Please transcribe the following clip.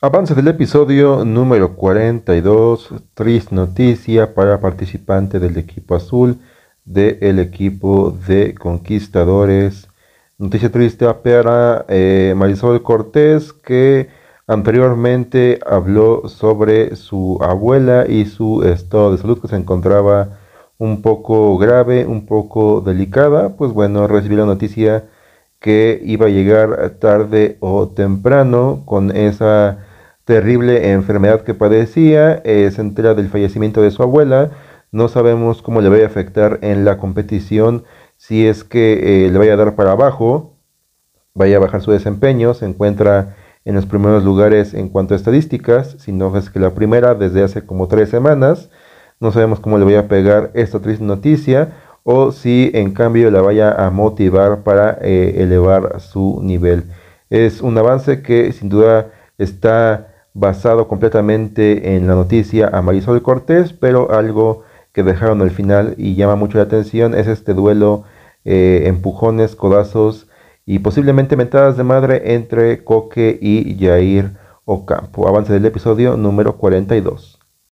Avance del episodio número 42, triste noticia para participante del equipo azul del equipo de conquistadores. Noticia triste para eh, Marisol Cortés que anteriormente habló sobre su abuela y su estado de salud que se encontraba un poco grave, un poco delicada. Pues bueno, recibió la noticia que iba a llegar tarde o temprano con esa terrible enfermedad que padecía, eh, se entera del fallecimiento de su abuela, no sabemos cómo le vaya a afectar en la competición, si es que eh, le vaya a dar para abajo, vaya a bajar su desempeño, se encuentra en los primeros lugares en cuanto a estadísticas, si no es que la primera desde hace como tres semanas, no sabemos cómo le vaya a pegar esta triste noticia o si en cambio la vaya a motivar para eh, elevar su nivel. Es un avance que sin duda está basado completamente en la noticia a Marisol Cortés, pero algo que dejaron al final y llama mucho la atención es este duelo eh, empujones, codazos y posiblemente mentadas de madre entre Coque y Jair Ocampo. Avance del episodio número 42.